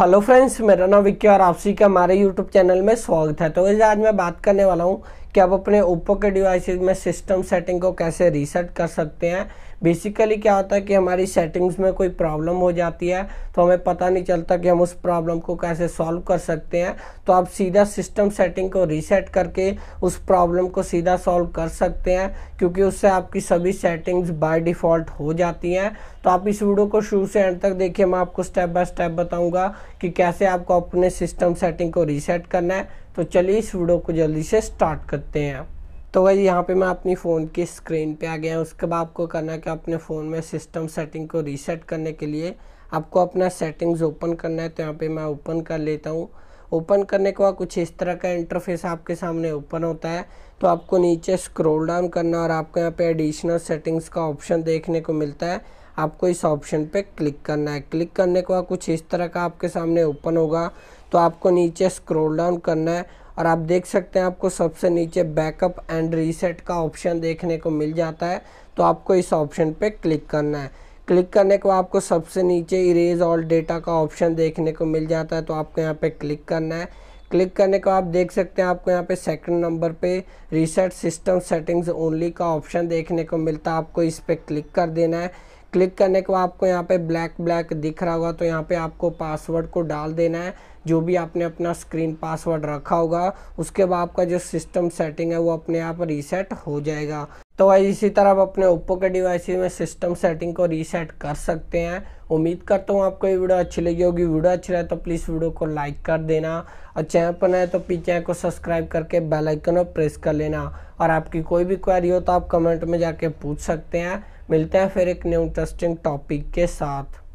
hello friends मेरा नाम विक्की और आपसी का हमारे यूट्यूब चैनल में स्वागत है तो आज मैं बात करने वाला हूँ कि आप अपने ओप्पो के डिवाइसेस में सिस्टम सेटिंग को कैसे रीसेट कर सकते हैं बेसिकली क्या होता है कि हमारी सेटिंग्स में कोई प्रॉब्लम हो जाती है तो हमें पता नहीं चलता कि हम उस प्रॉब्लम को कैसे सॉल्व कर सकते हैं तो आप सीधा सिस्टम सेटिंग को रीसेट करके उस प्रॉब्लम को सीधा सॉल्व कर सकते हैं क्योंकि उससे आपकी सभी सेटिंग्स बाय डिफ़ॉल्ट हो जाती हैं तो आप इस वीडियो को शुरू से एंड तक देखिए मैं आपको स्टेप बाय स्टेप बताऊँगा कि कैसे आपको अपने सिस्टम सेटिंग को रीसेट करना है तो चलिए इस वीडियो को जल्दी से स्टार्ट करते हैं तो वही यहाँ पे मैं अपनी फ़ोन की स्क्रीन पे आ गया हूँ उसके बाद आपको करना है कि अपने फ़ोन में सिस्टम सेटिंग को रीसेट करने के लिए आपको अपना सेटिंग्स ओपन करना है तो यहाँ पे मैं ओपन कर लेता हूँ ओपन करने के बाद कुछ इस तरह का इंटरफेस आपके सामने ओपन होता है तो आपको नीचे स्क्रॉल डाउन करना और आपको यहाँ पे एडिशनल सेटिंग्स का ऑप्शन देखने को मिलता है आपको इस ऑप्शन पे क्लिक करना है क्लिक करने के बाद कुछ इस तरह का आपके सामने ओपन होगा तो आपको नीचे स्क्रोल डाउन करना है और आप देख सकते हैं आपको सबसे नीचे बैकअप एंड रीसेट का ऑप्शन देखने को मिल जाता है तो आपको इस ऑप्शन पे क्लिक करना है क्लिक करने के बाद आपको सबसे नीचे इरेज ऑल डेटा का ऑप्शन देखने को मिल जाता है तो आपको यहाँ पे क्लिक करना है क्लिक करने बाद आप देख सकते हैं आपको यहाँ पे सेकंड नंबर पे रीसेट सिस्टम सेटिंग्स ओनली का ऑप्शन देखने को मिलता है आपको इस पर क्लिक कर देना है क्लिक करने के बाद आपको यहाँ पे ब्लैक ब्लैक दिख रहा होगा तो यहाँ पे आपको पासवर्ड को डाल देना है जो भी आपने अपना स्क्रीन पासवर्ड रखा होगा उसके बाद आपका जो सिस्टम सेटिंग है वो अपने आप रीसेट हो जाएगा तो वही इसी तरह आप अपने ओप्पो के डिवाइस में सिस्टम सेटिंग को रीसेट कर सकते हैं उम्मीद करता हूँ आपको ये वीडियो अच्छी लगी होगी वीडियो अच्छी रहे तो प्लीज़ वीडियो को लाइक कर देना और चैनल पर नए तो प्लीज चैनल को सब्सक्राइब करके बेल आइकन प्रेस कर लेना और आपकी कोई भी क्वेरी हो तो आप कमेंट में जाके पूछ सकते हैं मिलते हैं फिर एक न्यू इंटरेस्टिंग टॉपिक के साथ